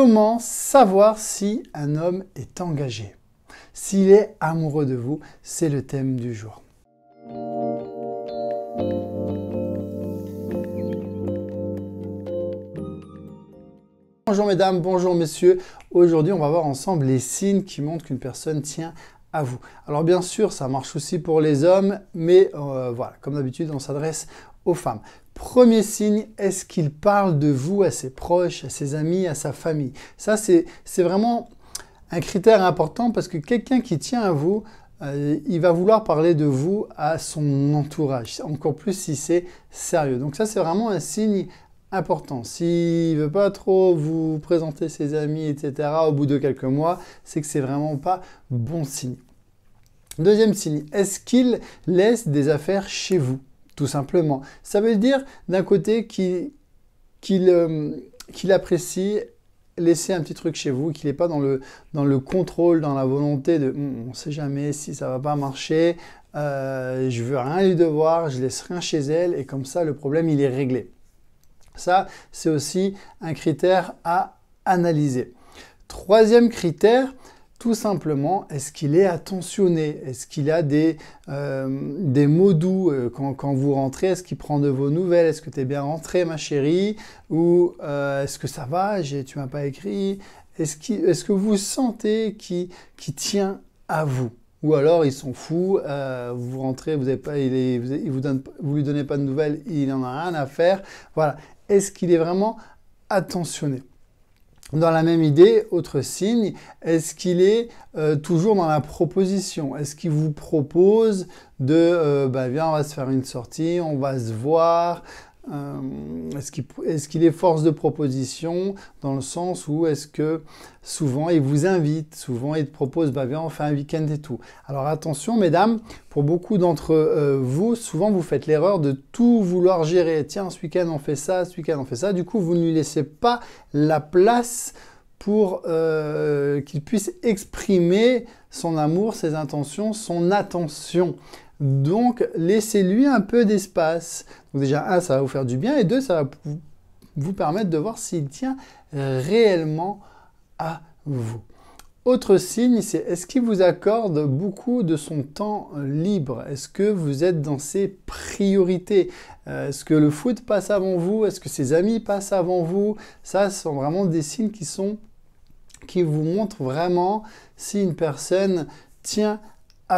Comment savoir si un homme est engagé S'il est amoureux de vous, c'est le thème du jour. Bonjour mesdames, bonjour messieurs. Aujourd'hui, on va voir ensemble les signes qui montrent qu'une personne tient à vous. Alors bien sûr, ça marche aussi pour les hommes, mais euh, voilà, comme d'habitude, on s'adresse aux femmes. Premier signe, est-ce qu'il parle de vous à ses proches, à ses amis, à sa famille Ça, c'est vraiment un critère important parce que quelqu'un qui tient à vous, euh, il va vouloir parler de vous à son entourage, encore plus si c'est sérieux. Donc ça, c'est vraiment un signe important. S'il ne veut pas trop vous présenter ses amis, etc., au bout de quelques mois, c'est que c'est vraiment pas bon signe. Deuxième signe, est-ce qu'il laisse des affaires chez vous tout simplement. Ça veut dire d'un côté euh, qu'il apprécie laisser un petit truc chez vous, qu'il n'est pas dans le, contrôle, dans la volonté de hum, on ne sait jamais si ça va pas marcher, euh, je veux rien lui devoir, je laisse rien chez elle et comme ça le problème il est réglé. Ça, c'est aussi un critère à analyser. Troisième critère, tout simplement, est-ce qu'il est attentionné Est-ce qu'il a des, euh, mots doux euh, quand, vous rentrez Est-ce qu'il prend de vos nouvelles Est-ce que tu es bien rentré, ma chérie Ou euh, est-ce que ça va Tu m'as pas écrit Est-ce que vous sentez qu'il tient à vous ou alors ils sont fous, vous rentrez, vous avez pas, vous, lui donnez pas de nouvelles, il n'en a rien à faire. Voilà. Est-ce qu'il est vraiment attentionné dans la même idée, autre signe, est-ce qu'il est, euh, toujours dans la proposition Est-ce qu'il vous propose de, ben bah, viens, on va se faire une sortie, on va se voir, euh, est-ce qu'il est, force de proposition dans le sens où est-ce que souvent il vous invite, souvent il te propose, bah viens on fait un week-end et tout. Alors attention mesdames, pour beaucoup d'entre euh, vous, souvent vous faites l'erreur de tout vouloir gérer. Tiens, ce week-end on fait ça, ce week-end on fait ça. Du coup, vous ne lui laissez pas la place pour euh, qu'il puisse exprimer son amour, ses intentions, son attention. Donc, laissez-lui un peu d'espace. Donc déjà, un, ça va vous faire du bien, et deux, ça va vous permettre de voir s'il tient euh, réellement à vous. Autre signe, c'est est-ce qu'il vous accorde beaucoup de son temps libre Est-ce que vous êtes dans ses priorités euh, Est-ce que le foot passe avant vous Est-ce que ses amis passent avant vous Ça, ce sont vraiment des signes qui sont qui vous montrent vraiment si une personne tient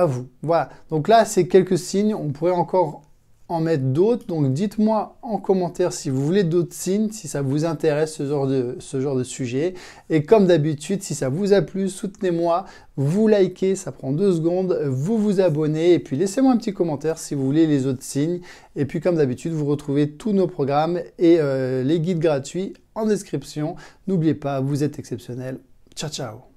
vous. Voilà, donc là c'est quelques signes, on pourrait encore en mettre d'autres, donc dites-moi en commentaire si vous voulez d'autres signes, si ça vous intéresse ce genre de, ce genre de sujet. Et comme d'habitude, si ça vous a plu, soutenez-moi, vous likez, ça prend deux secondes, vous vous abonnez, et puis laissez-moi un petit commentaire si vous voulez les autres signes. Et puis comme d'habitude, vous retrouvez tous nos programmes et euh, les guides gratuits en description. N'oubliez pas, vous êtes exceptionnel. Ciao ciao